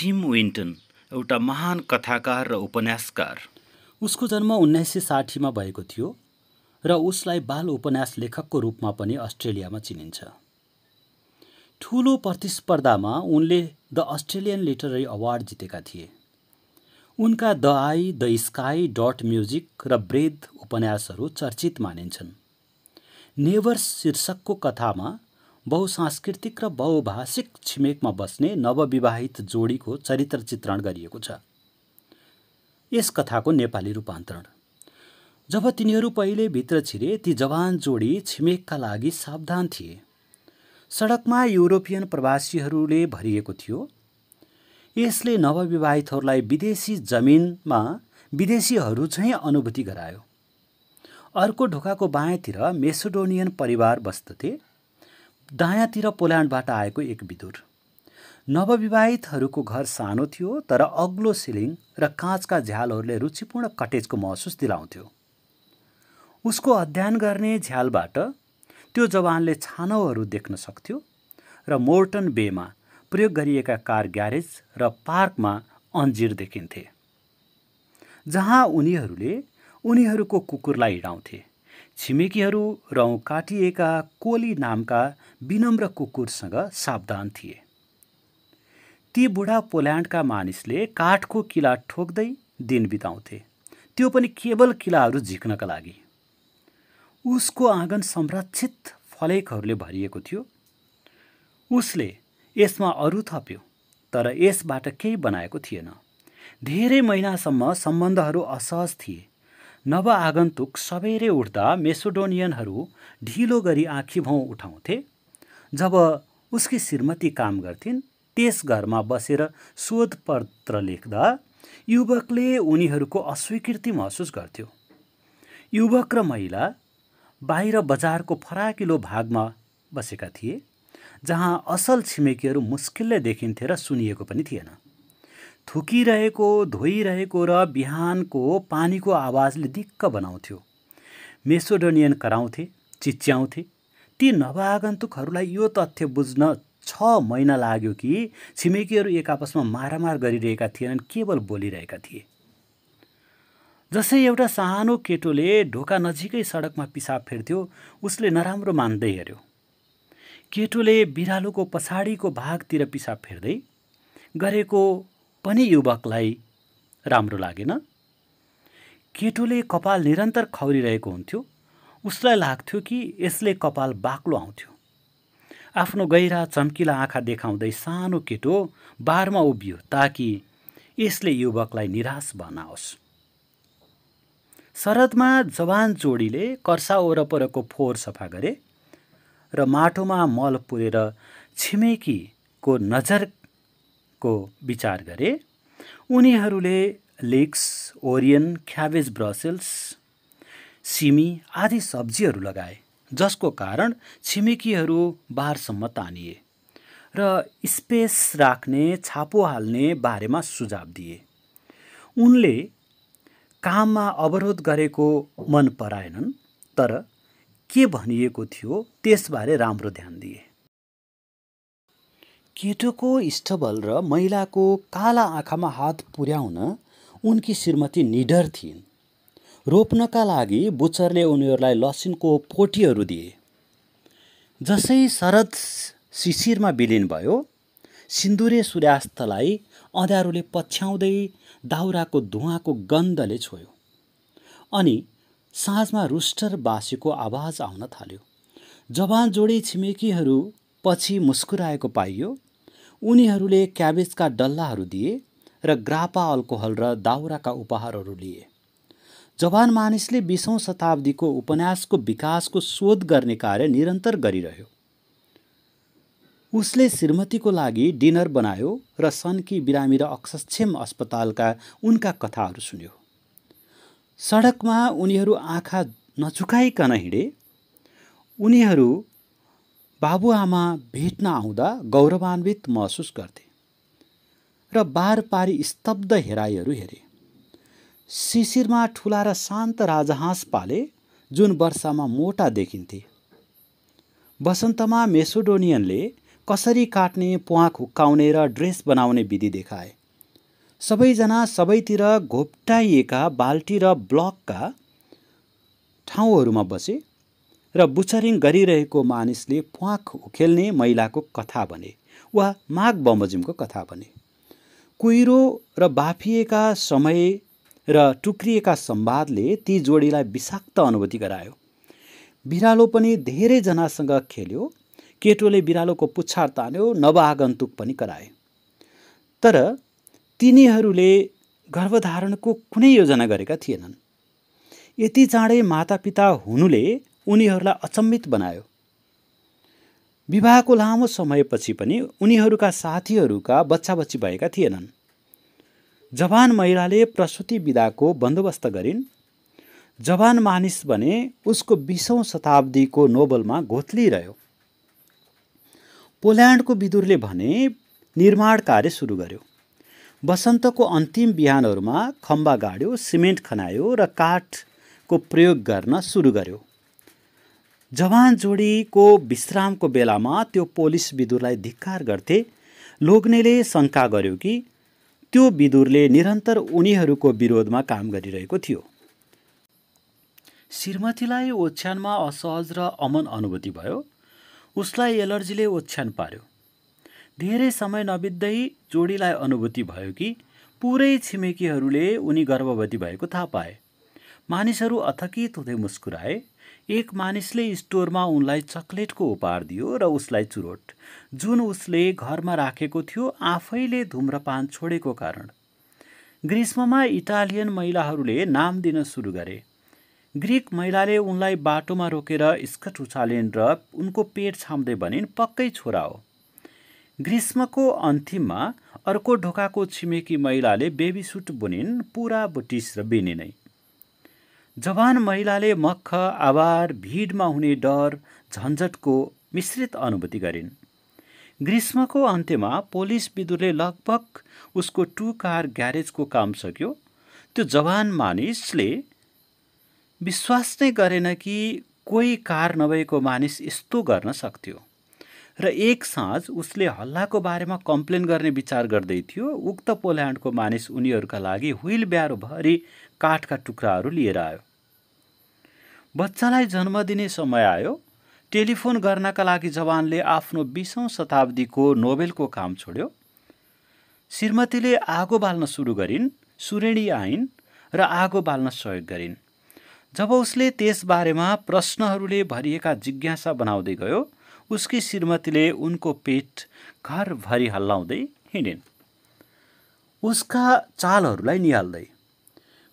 Team विन्टन एउटा महान कथाकार र उपन्यासकार उसको जन्म उन्नाइस सय साठीमा भएको थियो र उसलाई बाल उपन्यास लेखकको रूपमा पनि अस्ट्रेलियामा चिनिन्छ ठुलो प्रतिस्पर्धामा उनले द अस्ट्रेलियन लिटररी अवार्ड जितेका थिए उनका the eye the sky dot music र ब्रेद उपन्यासहरू चर्चित मानिन्छन् नेभर्स शीर्षकको कथामा बहुसांस्कृतिक र बहुभाषिक छिमेकमा बस्ने नवविवाहित जोडीको चरित्र चित्रण गरिएको छ यस कथाको नेपाली रूपान्तरण जब तिनीहरू पहिले भित्र छिरे ती जवान जोडी छिमेकका लागि सावधान थिए सडकमा युरोपियन प्रवासीहरूले भरिएको थियो यसले नवविवाहितहरूलाई विदेशी जमिनमा विदेशीहरू चाहिँ अनुभूति गरायो अर्को ढोकाको बायाँतिर मेसोडोनियन परिवार बस्दथे दायाँतिर पोल्यान्डबाट आएको एक विदुर नवविवाहितहरूको घर सानो थियो तर अग्लो सिलिङ र काँचका झ्यालहरूले रुचिपूर्ण कटेजको महसुस दिलाउँथ्यो उसको अध्ययन गर्ने झ्यालबाट त्यो जवानले छानौहरू देख्न सक्थ्यो र मोर्टन बेमा प्रयोग गरिएका कार ग्यारेज र पार्कमा अन्जिर देखिन्थे जहाँ उनीहरूले उनीहरूको कुकुरलाई हिँडाउँथे छिमेकीहरू रौँ काटिएका कोली नामका विनम्र कुकुरसँग सावधान थिए ती बुढा पोल्यान्डका मानिसले काठको किला ठोक्दै दिन बिताउँथे त्यो पनि केवल किलाहरू झिक्नका लागि उसको आँगन संरक्षित फलेकहरूले भरिएको थियो उसले यसमा अरू थप्यो तर यसबाट केही बनाएको थिएन धेरै महिनासम्म सम्बन्धहरू असहज थिए नव आगन्तुक सबेरै उठ्दा मेसोडोनियनहरू ढिलो गरी आँखी भौँ उठाउँथे जब उसकी श्रीमती काम गर्थिन् त्यस घरमा बसेर शोधपत्र लेख्दा युवकले उनीहरूको अस्वीकृति महसुस गर्थ्यो युवक र महिला बाहिर बजारको फराकिलो भागमा बसेका थिए जहाँ असल छिमेकीहरू मुस्किलले देखिन्थे र सुनिएको पनि थिएन थुकिरहेको धोइरहेको र बिहानको पानीको आवाजले दिक्क बनाउँथ्यो मेसोडोनियन कराउँथे चिच्याउँथे ती नवागन्तुकहरूलाई यो तथ्य बुझ्न छ महिना लाग्यो कि छिमेकीहरू एक आपसमा मारामार गरिरहेका थिएनन् केवल बोलिरहेका थिए जसै एउटा सानो केटोले ढोका नजिकै सडकमा पिसाब फेर्थ्यो उसले नराम्रो मान्दै हेऱ्यो केटोले बिरालोको पछाडिको भागतिर पिसाब फेर्दै गरेको पनि युवकलाई राम्रो लागेन केटोले कपाल निरन्तर खौरिरहेको हुन्थ्यो उसलाई लाग्थ्यो कि यसले कपाल बाक्लो आउँथ्यो आफ्नो गहिरा चम्किला आँखा देखाउँदै सानो केटो बारमा उभियो ताकि यसले युवकलाई निराश बनाओस् शरदमा जवान जोडीले कर्सा वरपरको फोहोर सफा गरे र माटोमा मल पुरेर छिमेकीको नजर को विचार गरे उनीहरूले लेक्स ओरियन ख्याबेज ब्रसेल्स सिमी आदि सब्जीहरू लगाए जसको कारण छिमेकीहरू बारसम्म तानिए र स्पेस राख्ने छापो हाल्ने बारेमा सुझाव दिए उनले काममा अवरोध गरेको मन पराएनन् तर के भनिएको थियो त्यसबारे राम्रो ध्यान दिए केटोको इष्टबल र महिलाको काला आँखामा हात पुर्याउन उनकी श्रीमती निडर थिइन् रोप्नका लागि बुचरले उनीहरूलाई लसिनको पोटीहरू दिए जसै शरद शिशिरमा विलिन भयो सिन्दुरे सूर्यास्तलाई अँध्यारोले पछ्याउँदै दाउराको धुवाको गन्धले छोयो अनि साँझमा रुष्टर बासीको आवाज आउन थाल्यो जवान जोडी छिमेकीहरू पछि मुस्कुराएको पाइयो उनीहरूले क्याबेजका डल्लाहरू दिए र ग्रापा अल्कोहल र दाउराका उपहारहरू लिए जवान मानिसले बिसौँ शताब्दीको उपन्यासको विकासको शोध गर्ने कार्य निरन्तर गरिरह्यो उसले श्रीमतीको लागि डिनर बनायो र सन्की बिरामी र अक्षक्षेम अस्पतालका उनका कथाहरू सुन्यो सडकमा उनीहरू आँखा नचुकाइकन हिँडे उनीहरू बाबुआमा भेट्न आउँदा गौरवान्वित महसुस गर्थे र बार पारी स्तब्ध हेराइहरू हेरे शिशिरमा ठुला र शान्त राजहाँस पाले जुन वर्षामा मोटा देखिन्थे वसन्तमा मेसोडोनियनले कसरी काट्ने प्वाख हुक्काउने र ड्रेस बनाउने विधि देखाए सबैजना सबैतिर घोप्टाइएका बाल्टी र ब्लकका ठाउँहरूमा बसे र बुचरिङ गरिरहेको मानिसले प्वाख उखेल्ने महिलाको कथा भने वा माघ बमोजिमको कथा भने कुहिरो र बाफिएका समय र टुक्रिएका सम्वादले ती जोडीलाई विषाक्त अनुभूति गरायो बिरालो पनि धेरैजनासँग खेल्यो केटोले बिरालोको पुच्छार तान्यो नवागन्तुक पनि कराए तर तिनीहरूले गर्भधारणको कुनै योजना गरेका थिएनन् यति चाँडै मातापिता हुनुले उनीहरूलाई अचम्मित बनायो विवाहको लामो समयपछि पनि उनीहरूका साथीहरूका बच्चा बच्ची भएका थिएनन् जवान महिलाले प्रसुति विधाको बन्दोबस्त गरिन् जवान मानिस भने उसको बिसौँ शताब्दीको नोबलमा घोत्लिरह्यो पोल्यान्डको विदुरले भने निर्माण कार्य सुरु गर्यो वसन्तको अन्तिम बिहानहरूमा खम्बा गाड्यो सिमेन्ट खनायो र काठको प्रयोग गर्न सुरु गर्यो जवान जोडीको विश्रामको बेलामा त्यो पोलिस विदुरलाई धिक्कार गर्थे लोग्नेले शङ्का गर्यो कि त्यो विदुरले निरन्तर उनीहरूको विरोधमा काम गरिरहेको थियो श्रीमतीलाई ओछ्यानमा असहज र अमन अनुभूति भयो उसलाई एलर्जीले ओछ्यान पार्यो धेरै समय नबित्दै जोडीलाई अनुभूति भयो कि पुरै छिमेकीहरूले उनी गर्भवती भएको थाहा पाए मानिसहरू अथकित हुँदै मुस्कुराए एक मानिसले स्टोरमा उनलाई चक्लेटको उपहार दियो र उसलाई चुरोट जुन उसले घरमा राखेको थियो आफैले धुम्रपान छोडेको कारण ग्रीष्ममा इटालियन महिलाहरूले नाम दिन सुरु गरे ग्रिक महिलाले उनलाई बाटोमा रोकेर स्कट उछालिन् र उनको पेट छाम्दै भनिन् पक्कै छोरा हो ग्रीष्मको अन्तिममा अर्को ढोकाको छिमेकी महिलाले बेबी सुट बुनिन् पुरा बुटिस र नै जवान महिलाले मख आवार भिडमा हुने डर झन्झटको मिश्रित अनुभूति गरिन् ग्रीष्मको अन्त्यमा पोलिस विदुरले लगभग उसको टु कार ग्यारेजको काम सक्यो त्यो जवान मानिसले विश्वास नै गरेन कि कोही कार नभएको मानिस यस्तो गर्न सक्थ्यो र एक साँझ उसले हल्लाको बारेमा कम्प्लेन गर्ने विचार गर्दै थियो उक्त पोल्यान्डको मानिस उनीहरूका लागि ह्विल ब्यारोभरि काठका टुक्राहरू लिएर आयो बच्चालाई जन्म दिने समय आयो टेलिफोन गर्नका लागि जवानले आफ्नो बिसौँ शताब्दीको नोबेलको काम छोड्यो श्रीमतीले आगो बाल्न सुरु गरिन् सुरेणी आइन् र आगो बाल्न सहयोग गरिन् जब उसले त्यसबारेमा प्रश्नहरूले भरिएका जिज्ञासा बनाउँदै गयो उसकी श्रीमतीले उनको पेट घरभरि हल्लाउँदै हिँडिन् उसका चालहरूलाई निहाल्दै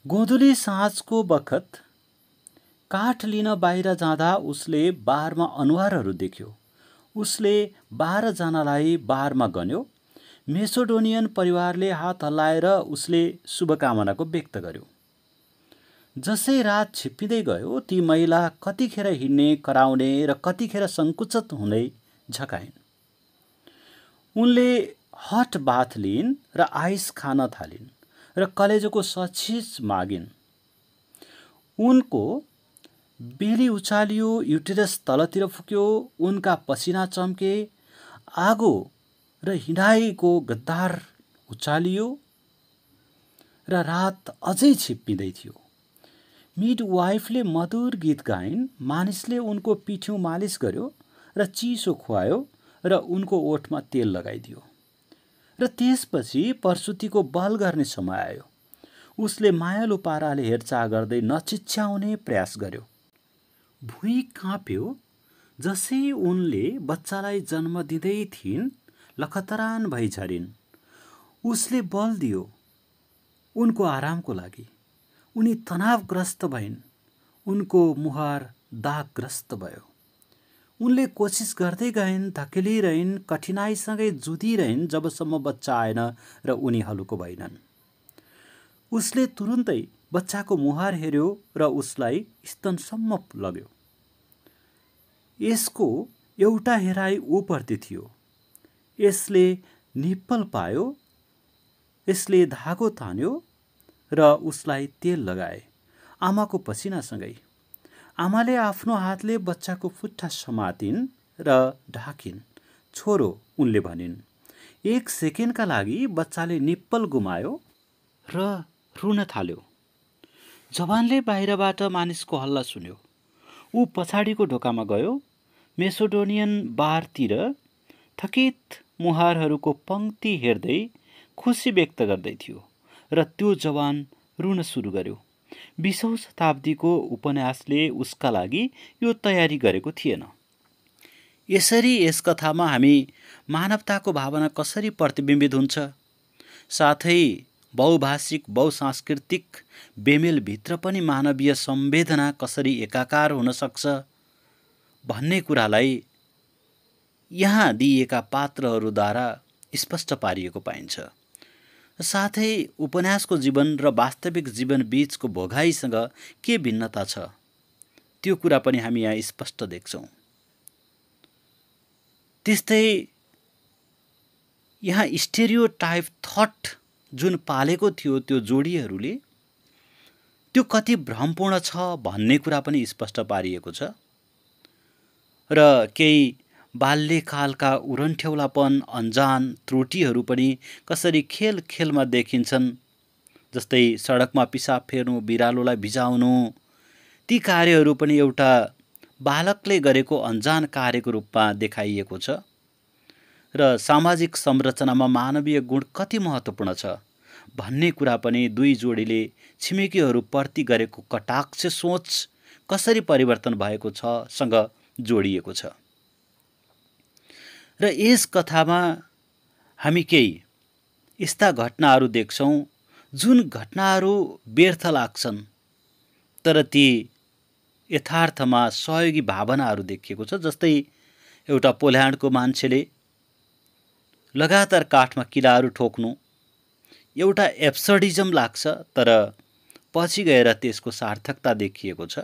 गोधुली साँझको बखत काठ लिन बाहिर जाँदा उसले बारमा अनुहारहरू देख्यो उसले बाह्रजनालाई बारमा गन्यो मेसोडोनियन परिवारले हात हल्लाएर उसले शुभकामनाको व्यक्त गर्यो जसै रात छिप्पिँदै गयो ती महिला कतिखेर हिँड्ने कराउने र कतिखेर सङ्कुचित हुँदै झकाइन् उनले हट बाथ लिइन् र आइस खान थालिन् र कलेजोको सचिज मागिन् उनको बेली उचालियो युटेरस तलतिर फुक्यो उनका पसिना चम्के आगो र हिँडाएको गद्दार उचालियो र रात अझै छिप्पिँदै थियो मिड वाइफले मधुर गीत गाइन् मानिसले उनको पिठ्यौँ मालिस गर्यो र चिसो खुवायो र उनको ओठमा तेल लगाइदियो र त्यसपछि प्रसुतिको बल गर्ने समय आयो उसले मायालु पाराले हेरचाह गर्दै नचिच्याउने प्रयास गर्यो भुइँ काँप्यो जसै उनले बच्चालाई जन्म दिँदै थिइन् लखतरान भई झरिन् उसले बल दियो उनको आरामको लागि उनी तनावग्रस्त भइन् उनको मुहार दागग्रस्त भयो उनले कोसिस गर्दै गइन् धकेलिरहन् कठिनाइसँगै जुधिरहन् जबसम्म बच्चा आएन र उनी हलुको भएनन् उसले तुरुन्तै बच्चाको मुहार हेऱ्यो र उसलाई स्तनसम्म लग्यो यसको एउटा हेराई ऊपर्ति थियो यसले निप्पल पायो यसले धागो तान्यो र उसलाई तेल लगाए आमाको पसिनासँगै आमाले आफ्नो हातले बच्चाको फुट्टा समातिन् र ढाकिन् छोरो उनले भनिन् एक सेकेन्डका लागि बच्चाले निप्पल गुमायो र रुन थाल्यो जवानले बाहिरबाट मानिसको हल्ला सुन्यो ऊ पछाडिको ढोकामा गयो मेसोडोनियन बारतिर थकित मुहारहरूको पङ्क्ति हेर्दै खुसी व्यक्त गर्दै थियो र त्यो जवान रुन सुरु गर्यो बिसौँ शताब्दीको उपन्यासले उसका लागि यो तयारी गरेको थिएन यसरी यस कथामा हामी मानवताको भावना कसरी प्रतिबिम्बित हुन्छ साथै बहुभाषिक बहुसांस्कृतिक बेमेलभित्र पनि मानवीय संवेदना कसरी एकाकार हुनसक्छ भन्ने कुरालाई यहाँ दिइएका पात्रहरूद्वारा स्पष्ट पारिएको पाइन्छ साथै उपन्यासको जीवन र वास्तविक जीवन बिचको भोगाइसँग के भिन्नता छ त्यो कुरा पनि हामी यहाँ स्पष्ट देख्छौँ त्यस्तै यहाँ स्टेरियो टाइप थट जुन पालेको थियो त्यो जोडीहरूले त्यो कति भ्रमपूर्ण छ भन्ने कुरा पनि स्पष्ट पारिएको छ र केही बाल्यकालका उरन्ठ्यौलापन अन्जान त्रुटिहरू पनि कसरी खेल खेलमा देखिन्छन् जस्तै सडकमा पिसाब फेर्नु बिरालोलाई भिजाउनु ती कार्यहरू पनि एउटा बालकले गरेको अन्जान कार्यको रूपमा देखाइएको छ र सामाजिक संरचनामा मानवीय गुण कति महत्त्वपूर्ण छ भन्ने कुरा पनि दुई जोडीले छिमेकीहरूप्रति गरेको कटाक्ष सोच कसरी परिवर्तन भएको छ सँग जोडिएको छ र यस कथामा हामी केही यस्ता घटनाहरू देख्छौँ जुन घटनाहरू व्यर्थ लाग्छन् तर ती यथार्थमा सहयोगी भावनाहरू देखिएको छ जस्तै एउटा पोल्यान्डको मान्छेले लगातार काठमा किराहरू ठोक्नु एउटा एप्सडिजम लाग्छ तर पछि गएर त्यसको सार्थकता देखिएको छ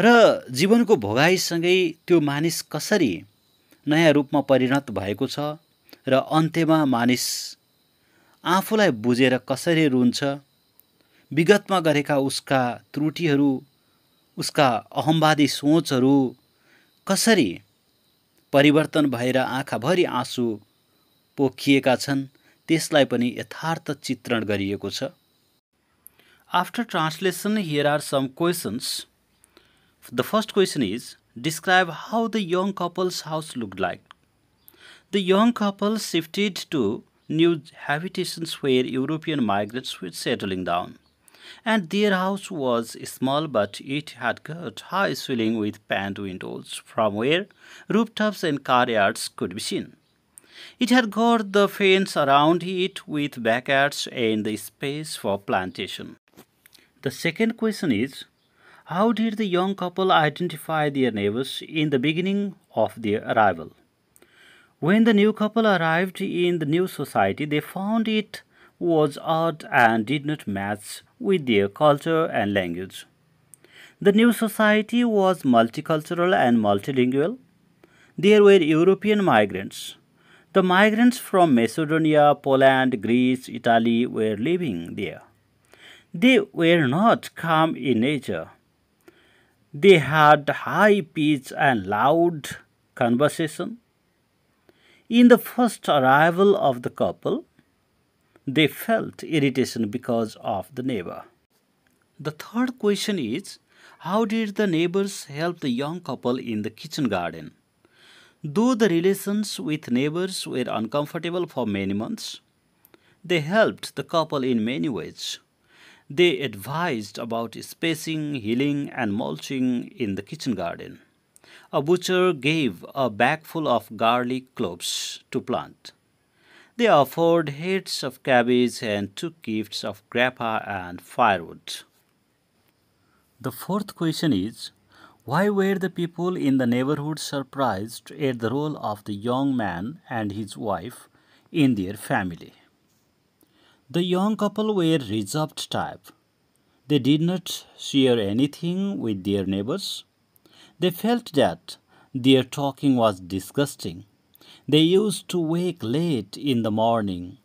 र जीवनको भोगाइसँगै त्यो मानिस कसरी नयाँ रूपमा परिणत भएको छ र अन्त्यमा मानिस आफूलाई बुझेर कसरी रुन्छ विगतमा गरेका उसका त्रुटिहरू उसका अहम्बादी सोचहरू कसरी परिवर्तन भएर आँखाभरि आँसु पोखिएका छन् त्यसलाई पनि यथार्थ चित्रण गरिएको छ after translation here are some questions the first question is describe how the young couple's house look like the young couple shifted to new habitations where European migrants with settling down and their house was small but it had got high ceiling with paned windows from where rooftops and courtyards could be seen. It had got the fence around it with backyards and the space for plantation. The second question is, how did the young couple identify their neighbors in the beginning of their arrival? When the new couple arrived in the new society, they found it was odd and did not match with their culture and language. The new society was multicultural and multilingual. There were European migrants, the migrants from Macedonia, Poland, Greece, Italy were living there. They were not calm in nature. They had high pitch and loud conversation. In the first arrival of the couple, they felt irritation because of the neighbor. The third question is how did the neighbors help the young couple in the kitchen garden? Though the relations with neighbors were uncomfortable for many months, they helped the couple in many ways. They advised about spacing, healing, and mulching in the kitchen garden. A butcher gave a bagful of garlic cloves to plant. They offered heads of cabbage and took gifts of grappa and firewood. The fourth question is why were the people in the neighborhood surprised at the role of the young man and his wife in their family? The young couple were reserved type. They did not share anything with their neighbors. They felt that their talking was disgusting. They used to wake late in the morning.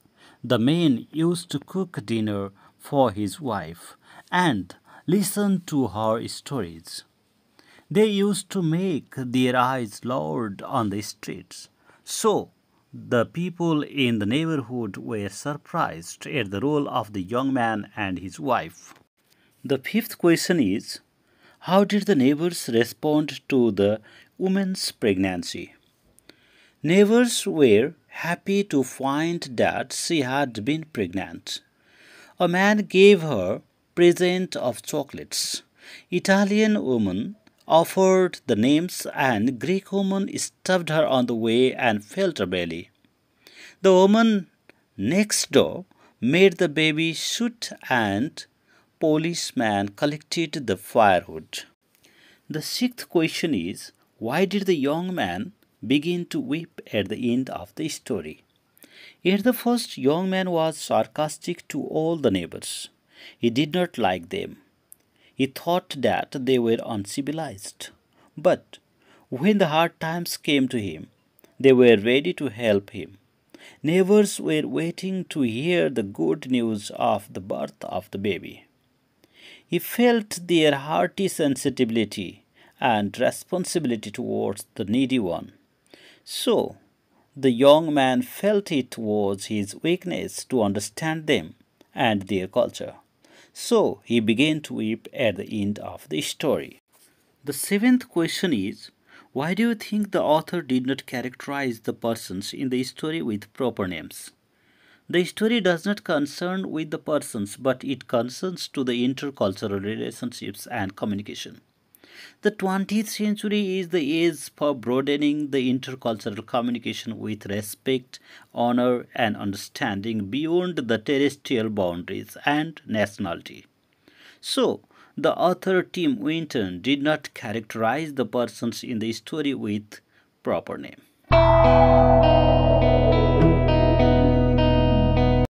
The man used to cook dinner for his wife and listen to her stories. They used to make their eyes lowered on the streets. So, the people in the neighborhood were surprised at the role of the young man and his wife. The fifth question is How did the neighbors respond to the woman's pregnancy? Neighbors were happy to find that she had been pregnant. A man gave her present of chocolates. Italian women offered the names, and Greek woman stabbed her on the way and felt her belly. The woman next door made the baby shoot and policeman collected the firewood. The sixth question is why did the young man begin to weep at the end of the story? Yet the first young man was sarcastic to all the neighbors. He did not like them. He thought that they were uncivilized. But when the hard times came to him, they were ready to help him. Neighbors were waiting to hear the good news of the birth of the baby. He felt their hearty sensibility and responsibility towards the needy one. So, the young man felt it was his weakness to understand them and their culture. So he began to weep at the end of the story. The seventh question is Why do you think the author did not characterize the persons in the story with proper names? The story does not concern with the persons, but it concerns to the intercultural relationships and communication. The 20th century is the age for broadening the intercultural communication with respect, honor, and understanding beyond the terrestrial boundaries and nationality. So, the author Tim Winton did not characterize the persons in the story with proper name.